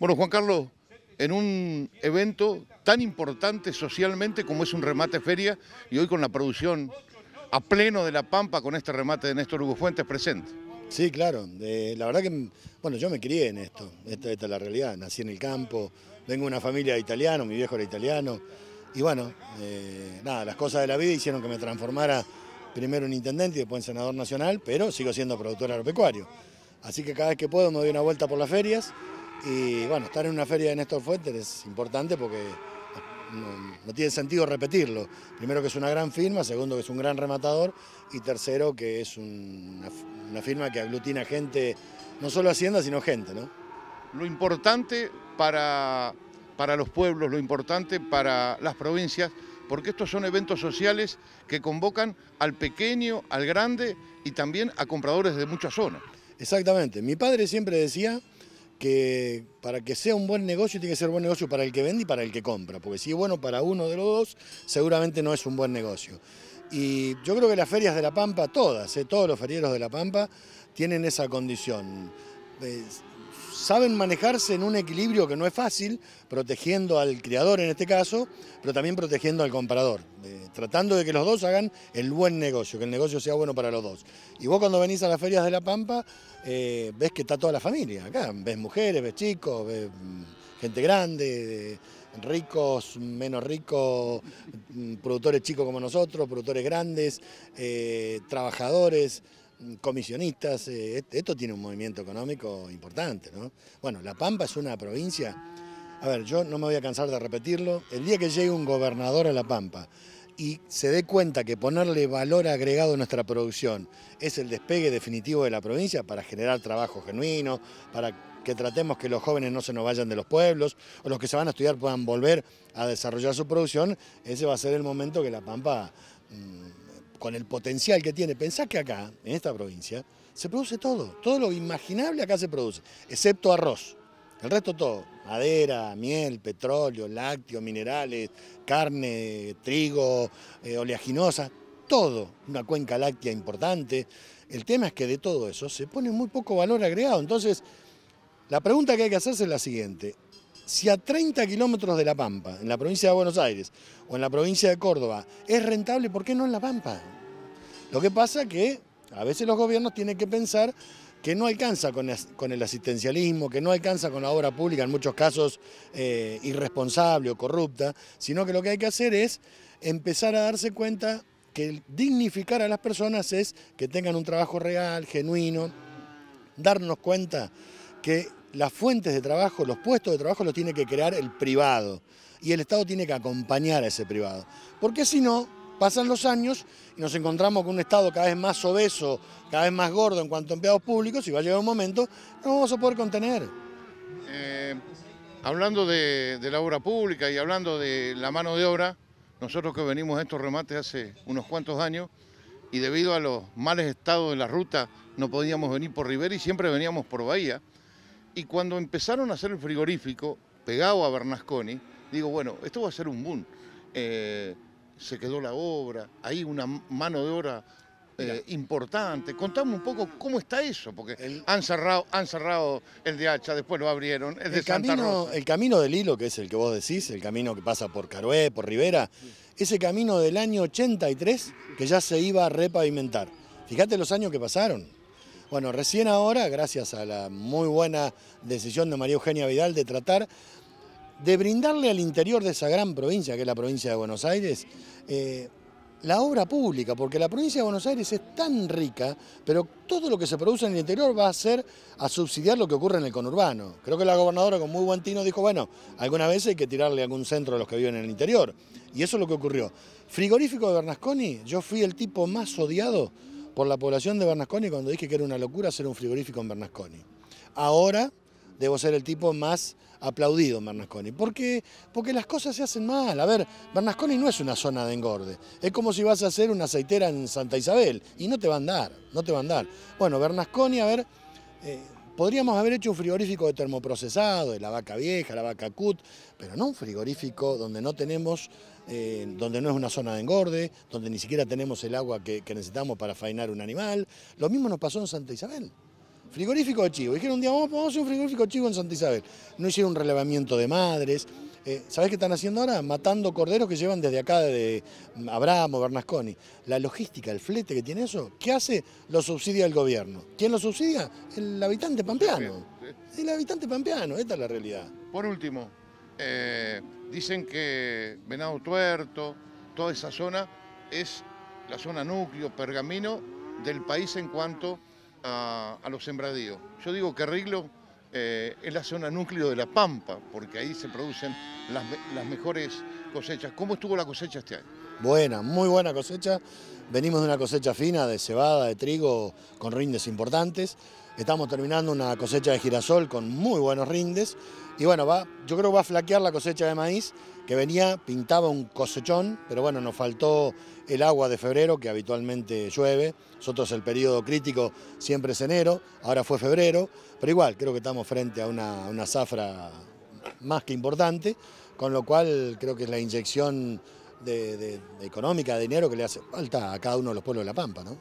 Bueno, Juan Carlos, en un evento tan importante socialmente como es un remate feria y hoy con la producción a pleno de La Pampa con este remate de Néstor Hugo Fuentes presente. Sí, claro. la verdad que, bueno, yo me crié en esto. Esta, es la realidad. Nací en el campo, vengo de una familia de mi viejo era italiano. Y bueno, eh, nada, las cosas de la vida hicieron que me transformara primero en intendente y después en senador nacional, pero sigo siendo productor agropecuario. Así que cada vez que puedo me doy una vuelta por las ferias, y bueno, estar en una feria de Néstor Fuentes es importante porque no, tiene sentido repetirlo. Primero que es una gran firma, segundo que es un gran rematador y tercero que es una, firma que aglutina gente, no solo hacienda, sino gente. ¿no? Lo importante para, para los pueblos, lo importante para las provincias, porque estos son eventos sociales que convocan al pequeño, al grande y también a compradores de muchas zonas. Exactamente. Mi padre siempre decía que para que sea un buen negocio tiene que ser buen negocio para el que vende y para el que compra, porque si es bueno para uno de los dos, seguramente no es un buen negocio. Y yo creo que las ferias de La Pampa, todas, ¿eh? todos los ferieros de La Pampa, tienen esa condición. Eh, saben manejarse en un equilibrio que no es fácil, protegiendo al criador en este caso, pero también protegiendo al comprador, tratando de que los dos hagan el buen negocio, que el negocio sea bueno para los dos. Y vos cuando venís a las ferias de La Pampa, eh, ves que está toda la familia acá, ves mujeres, ves chicos, ves mm, gente grande, ricos, menos ricos, mm, productores chicos como nosotros, productores grandes, eh, trabajadores comisionistas, eh, esto tiene un movimiento económico importante, ¿no? Bueno, La Pampa es una provincia, a ver, yo no me voy a cansar de repetirlo, el día que llegue un gobernador a La Pampa y se dé cuenta que ponerle valor agregado a nuestra producción es el despegue definitivo de la provincia para generar trabajo genuino, para que tratemos que los jóvenes no se nos vayan de los pueblos, o los que se van a estudiar puedan volver a desarrollar su producción, ese va a ser el momento que La Pampa... Mm, con el potencial que tiene. Pensá que acá, en esta provincia, se produce todo. Todo lo imaginable acá se produce, excepto arroz. El resto todo, madera, miel, petróleo, lácteos, minerales, carne, trigo, eh, oleaginosas, todo. Una cuenca láctea importante. El tema es que de todo eso se pone muy poco valor agregado. Entonces, la pregunta que hay que hacerse es la siguiente. Si a 30 kilómetros de La Pampa, en la provincia de Buenos Aires o en la provincia de Córdoba, es rentable, ¿por qué no en La Pampa? Lo que pasa es que a veces los gobiernos tienen que pensar que no alcanza con, el asistencialismo, que no alcanza con la obra pública, en muchos casos eh, irresponsable o corrupta, sino que lo que hay que hacer es empezar a darse cuenta que dignificar a las personas es que tengan un trabajo real, genuino, darnos cuenta que las fuentes de trabajo, los puestos de trabajo los tiene que crear el privado y el Estado tiene que acompañar a ese privado. Porque si no, pasan los años y nos encontramos con un Estado cada vez más obeso, cada vez más gordo en cuanto a empleados públicos y va a llegar un momento no vamos a poder contener. Eh, hablando de, la obra pública y hablando de la mano de obra, nosotros que venimos a estos remates hace unos cuantos años y debido a los males estados de la ruta no podíamos venir por Rivera y siempre veníamos por Bahía. Y cuando empezaron a hacer el frigorífico, pegado a Bernasconi, digo, bueno, esto va a ser un boom. Eh, se quedó la obra, hay una mano de obra eh, importante. Contame un poco cómo está eso, porque han, cerrado, han cerrado el de Hacha, después lo abrieron, el, camino, El camino del hilo, que es el que vos decís, el camino que pasa por Carué, por Rivera, ese camino del año 83 que ya se iba a repavimentar. Fíjate los años que pasaron. Bueno, recién ahora, gracias a la muy buena decisión de María Eugenia Vidal de tratar de brindarle al interior de esa gran provincia, que es la provincia de Buenos Aires, eh, la obra pública, porque la provincia de Buenos Aires es tan rica, pero todo lo que se produce en el interior va a ser a subsidiar lo que ocurre en el conurbano. Creo que la gobernadora con muy buen tino dijo, bueno, alguna vez hay que tirarle algún centro a los que viven en el interior. Y eso es lo que ocurrió. Frigorífico de Bernasconi, yo fui el tipo más odiado por la población de Bernasconi cuando dije que era una locura hacer un frigorífico en Bernasconi. Ahora debo ser el tipo más aplaudido en Bernasconi, porque, porque las cosas se hacen mal. A ver, Bernasconi no es una zona de engorde, es como si vas a hacer una aceitera en Santa Isabel y no te van a dar, no te van a dar. Bueno, Bernasconi, a ver... Eh, Podríamos haber hecho un frigorífico de termoprocesado, de la vaca vieja, la vaca cut, pero no un frigorífico donde no tenemos, eh, donde no es una zona de engorde, donde ni siquiera tenemos el agua que, necesitamos para fainar un animal. Lo mismo nos pasó en Santa Isabel. Frigorífico de chivo. Dijeron un día, vamos a hacer un frigorífico de chivo en Santa Isabel. No hicieron un relevamiento de madres, eh, ¿Sabés qué están haciendo ahora? Matando corderos que llevan desde acá, de Abramo, Bernasconi. La logística, el flete que tiene eso, ¿qué hace? Lo subsidia el gobierno. ¿Quién lo subsidia? El habitante pampeano. El habitante pampeano, esta es la realidad. Por último, eh, dicen que Venado Tuerto, toda esa zona, es la zona núcleo, pergamino del país en cuanto a, los sembradíos. Yo digo que arreglo eh, es la zona núcleo de La Pampa, porque ahí se producen las mejores cosechas. ¿Cómo estuvo la cosecha este año? Buena, muy buena cosecha. Venimos de una cosecha fina de cebada, de trigo, con rindes importantes. Estamos terminando una cosecha de girasol con muy buenos rindes. Y bueno, va, yo creo que va a flaquear la cosecha de maíz, que venía, pintaba un cosechón, pero bueno, nos faltó el agua de febrero, que habitualmente llueve. Nosotros el periodo crítico siempre es enero, ahora fue febrero. Pero igual, creo que estamos frente a una, una zafra más que importante con lo cual creo que es la inyección económica, de dinero que le hace falta a cada uno de los pueblos de La Pampa. ¿no?